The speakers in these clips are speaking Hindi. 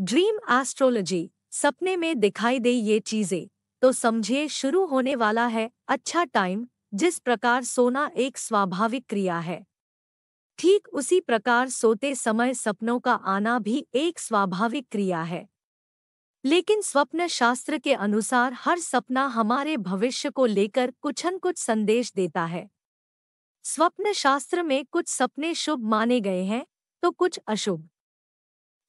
ड्रीम एस्ट्रोलॉजी सपने में दिखाई दे ये चीजें तो समझिए शुरू होने वाला है अच्छा टाइम जिस प्रकार सोना एक स्वाभाविक क्रिया है ठीक उसी प्रकार सोते समय सपनों का आना भी एक स्वाभाविक क्रिया है लेकिन स्वप्न शास्त्र के अनुसार हर सपना हमारे भविष्य को लेकर कुछ न कुछ संदेश देता है स्वप्न शास्त्र में कुछ सपने शुभ माने गए हैं तो कुछ अशुभ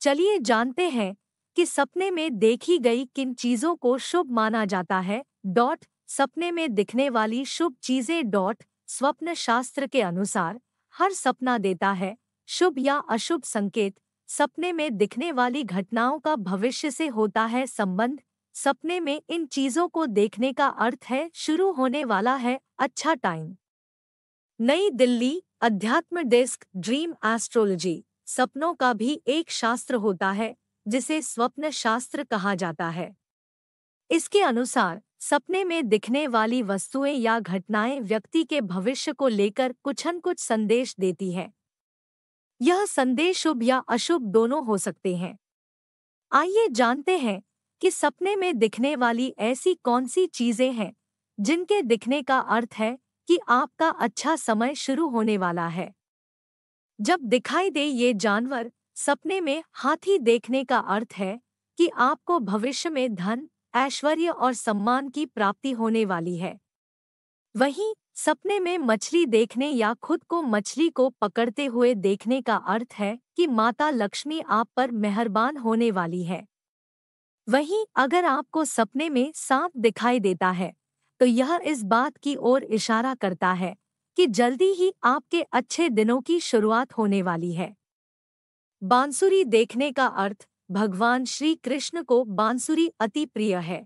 चलिए जानते हैं कि सपने में देखी गई किन चीजों को शुभ माना जाता है डॉट सपने में दिखने वाली शुभ चीजें डॉट स्वप्न शास्त्र के अनुसार हर सपना देता है शुभ या अशुभ संकेत सपने में दिखने वाली घटनाओं का भविष्य से होता है संबंध सपने में इन चीजों को देखने का अर्थ है शुरू होने वाला है अच्छा टाइम नई दिल्ली अध्यात्म डेस्क ड्रीम एस्ट्रोलॉजी सपनों का भी एक शास्त्र होता है जिसे स्वप्न शास्त्र कहा जाता है इसके अनुसार सपने में दिखने वाली वस्तुएं या घटनाएं व्यक्ति के भविष्य को लेकर कुछ न कुछ संदेश देती है यह संदेश शुभ या अशुभ दोनों हो सकते हैं आइए जानते हैं कि सपने में दिखने वाली ऐसी कौन सी चीजें हैं जिनके दिखने का अर्थ है कि आपका अच्छा समय शुरू होने वाला है जब दिखाई दे ये जानवर सपने में हाथी देखने का अर्थ है कि आपको भविष्य में धन ऐश्वर्य और सम्मान की प्राप्ति होने वाली है वहीं सपने में मछली देखने या खुद को मछली को पकड़ते हुए देखने का अर्थ है कि माता लक्ष्मी आप पर मेहरबान होने वाली है वहीं अगर आपको सपने में सांप दिखाई देता है तो यह इस बात की ओर इशारा करता है कि जल्दी ही आपके अच्छे दिनों की शुरुआत होने वाली है बांसुरी देखने का अर्थ भगवान श्री कृष्ण को बांसुरी अति प्रिय है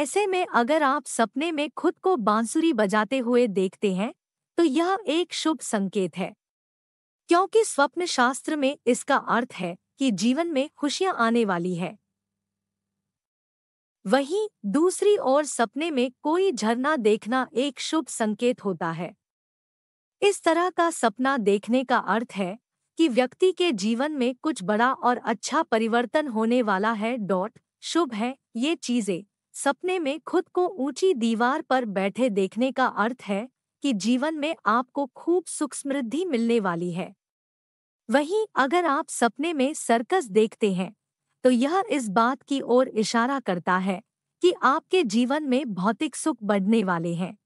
ऐसे में अगर आप सपने में खुद को बांसुरी बजाते हुए देखते हैं तो यह एक शुभ संकेत है क्योंकि स्वप्न शास्त्र में इसका अर्थ है कि जीवन में खुशियां आने वाली है वहीं दूसरी ओर सपने में कोई झरना देखना एक शुभ संकेत होता है इस तरह का सपना देखने का अर्थ है कि व्यक्ति के जीवन में कुछ बड़ा और अच्छा परिवर्तन होने वाला है डॉट शुभ है ये चीजें सपने में खुद को ऊंची दीवार पर बैठे देखने का अर्थ है कि जीवन में आपको खूब सुख समृद्धि मिलने वाली है वहीं अगर आप सपने में सर्कस देखते हैं तो यह इस बात की ओर इशारा करता है कि आपके जीवन में भौतिक सुख बढ़ने वाले हैं